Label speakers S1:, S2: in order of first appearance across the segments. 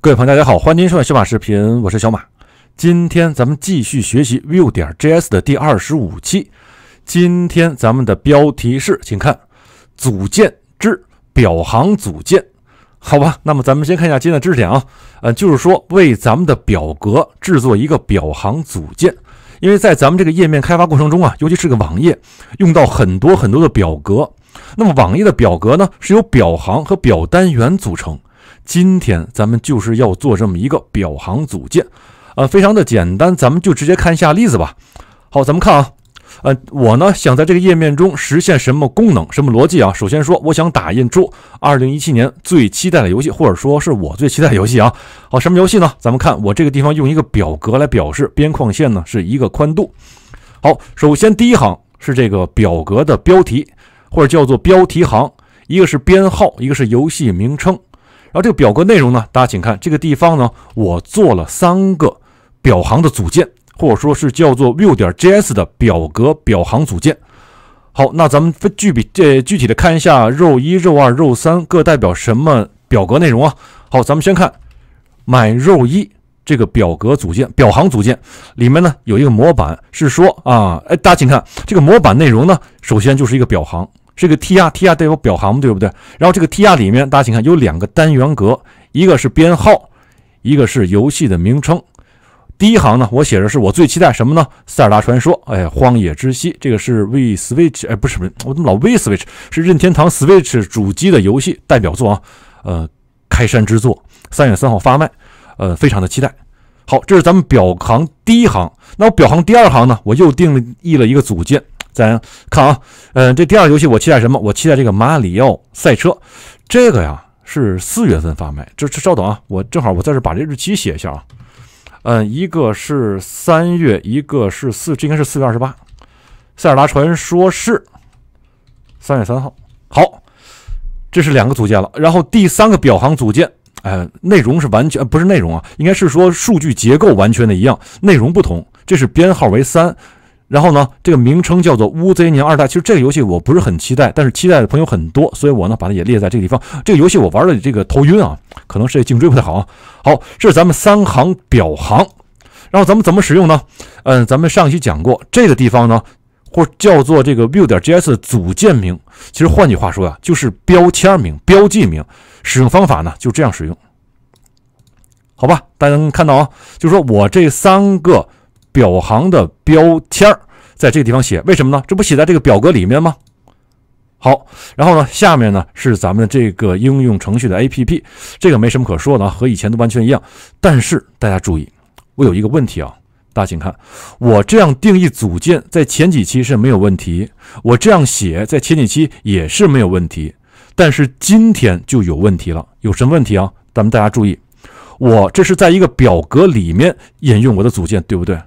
S1: 各位朋友，大家好，欢迎收看小马视频，我是小马。今天咱们继续学习 Vue 点 JS 的第二十五期。今天咱们的标题是，请看组件之表行组件，好吧？那么咱们先看一下今天的知识点啊，呃，就是说为咱们的表格制作一个表行组件，因为在咱们这个页面开发过程中啊，尤其是个网页，用到很多很多的表格。那么网页的表格呢，是由表行和表单元组成。今天咱们就是要做这么一个表行组件，啊，非常的简单，咱们就直接看一下例子吧。好，咱们看啊，呃，我呢想在这个页面中实现什么功能、什么逻辑啊？首先说，我想打印出二零一七年最期待的游戏，或者说是我最期待的游戏啊。好，什么游戏呢？咱们看，我这个地方用一个表格来表示，边框线呢是一个宽度。好，首先第一行是这个表格的标题，或者叫做标题行，一个是编号，一个是游戏名称。然后这个表格内容呢，大家请看这个地方呢，我做了三个表行的组件，或者说是叫做 Vue 点 JS 的表格表行组件。好，那咱们分具体、这具体的看一下肉一、肉二、肉三各代表什么表格内容啊？好，咱们先看买肉一这个表格组件、表行组件里面呢有一个模板，是说啊，哎，大家请看这个模板内容呢，首先就是一个表行。这个 T r T r 带有表行，对不对？然后这个 T r 里面，大家请看，有两个单元格，一个是编号，一个是游戏的名称。第一行呢，我写的是我最期待什么呢？塞尔达传说，哎，荒野之息，这个是 V Switch，哎，不是，我怎么老 V Switch？是任天堂 Switch 主机的游戏代表作啊，呃，开山之作，三月三号发卖，呃，非常的期待。好，这是咱们表行第一行。那我表行第二行呢，我又定义了一个组件。咱看啊，嗯，这第二个游戏我期待什么？我期待这个马里奥赛车，这个呀是四月份发卖。这这稍等啊，我正好我在这把这日期写一下啊。嗯，一个是三月，一个是四，这应该是四月二十八。塞尔达传说是三月三号。好，这是两个组件了。然后第三个表行组件，哎，内容是完全不是内容啊，应该是说数据结构完全的一样，内容不同。这是编号为三。然后呢，这个名称叫做乌贼娘二代。其实这个游戏我不是很期待，但是期待的朋友很多，所以我呢把它也列在这个地方。这个游戏我玩的这个头晕啊，可能是颈椎不太好啊。好，这是咱们三行表行，然后咱们怎么使用呢？嗯，咱们上期讲过这个地方呢，或叫做这个 view 点 js 的组件名，其实换句话说呀，就是标签名、标记名。使用方法呢就这样使用，好吧？大家能看到啊，就是说我这三个。表行的标签儿在这个地方写，为什么呢？这不写在这个表格里面吗？好，然后呢，下面呢是咱们这个应用程序的 APP，这个没什么可说的啊，和以前都完全一样。但是大家注意，我有一个问题啊，大家请看，我这样定义组件在前几期是没有问题，我这样写在前几期也是没有问题，但是今天就有问题了。有什么问题啊？咱们大家注意，我这是在一个表格里面引用我的组件，对不对？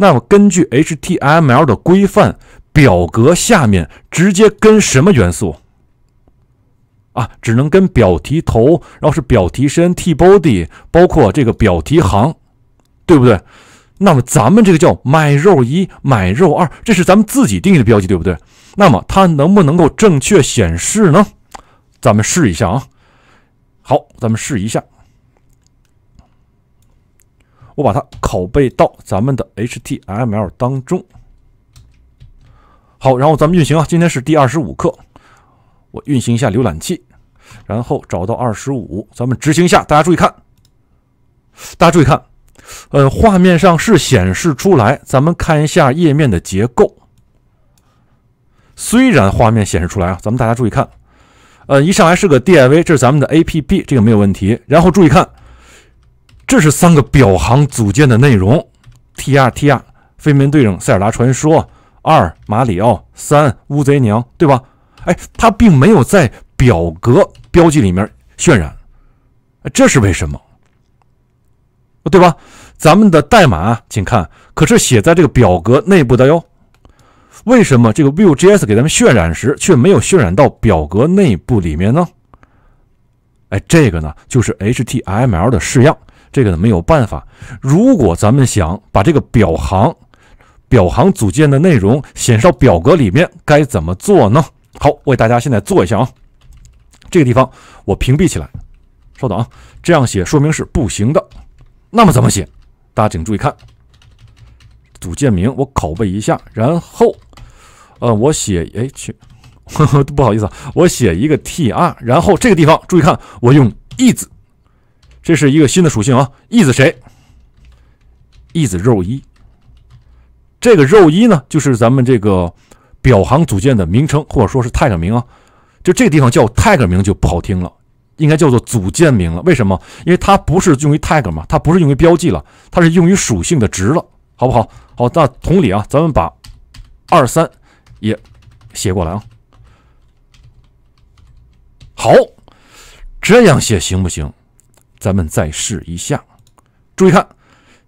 S1: 那么根据 HTML 的规范，表格下面直接跟什么元素啊？只能跟表题头，然后是表题身，T body，包括这个表题行，对不对？那么咱们这个叫买肉一、买肉二，这是咱们自己定义的标记，对不对？那么它能不能够正确显示呢？咱们试一下啊。好，咱们试一下。我把它拷贝到咱们的 HTML 当中。好，然后咱们运行啊，今天是第二十五课，我运行一下浏览器，然后找到二十五，咱们执行一下。大家注意看，大家注意看，呃，画面上是显示出来。咱们看一下页面的结构，虽然画面显示出来啊，咱们大家注意看，呃，一上来是个 DIV，这是咱们的 A P B，这个没有问题。然后注意看。这是三个表行组建的内容：《t r T r 飞门队长》《塞尔达传说》二《马里奥》三《乌贼娘》，对吧？哎，它并没有在表格标记里面渲染，这是为什么？对吧？咱们的代码，请看，可是写在这个表格内部的哟。为什么这个 Vue JS 给咱们渲染时却没有渲染到表格内部里面呢？哎，这个呢，就是 HTML 的式样。这个呢没有办法。如果咱们想把这个表行、表行组件的内容显示到表格里面，该怎么做呢？好，我给大家现在做一下啊。这个地方我屏蔽起来。稍等啊，这样写说明是不行的。那么怎么写？大家请注意看，组件名我拷贝一下，然后，呃，我写哎去，不好意思，我写一个 tr，然后这个地方注意看，我用 is。这是一个新的属性啊，is 谁？is 肉一，这个肉一呢，就是咱们这个表行组件的名称，或者说是 tag 名啊。就这个地方叫 tag 名就不好听了，应该叫做组件名了。为什么？因为它不是用于 tag 嘛，它不是用于标记了它是用于属性的值了，好不好？好，那同理啊，咱们把二三也写过来啊。好，这样写行不行？咱们再试一下，注意看，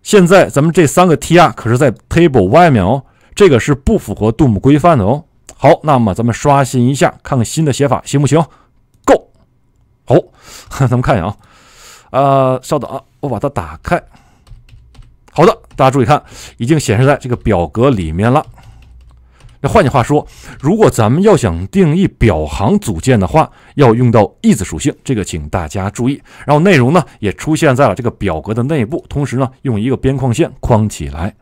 S1: 现在咱们这三个 T r 可是在 table 外面哦，这个是不符合 Doom 规范的哦。好，那么咱们刷新一下，看看新的写法行不行？g o 好，咱们看一下啊，呃，稍等啊，我把它打开。好的，大家注意看，已经显示在这个表格里面了。那换句话说，如果咱们要想定义表行组件的话，要用到 is 属性，这个请大家注意。然后内容呢也出现在了这个表格的内部，同时呢用一个边框线框起来。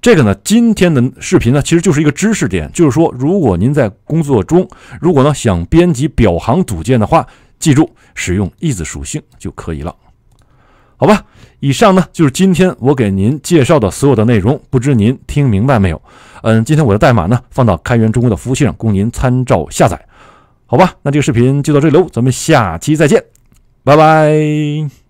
S1: 这个呢今天的视频呢其实就是一个知识点，就是说如果您在工作中如果呢想编辑表行组件的话，记住使用 is 属性就可以了。好吧，以上呢就是今天我给您介绍的所有的内容，不知您听明白没有？嗯，今天我的代码呢放到开源中国的服务器上供您参照下载。好吧，那这个视频就到这里喽，咱们下期再见，拜拜。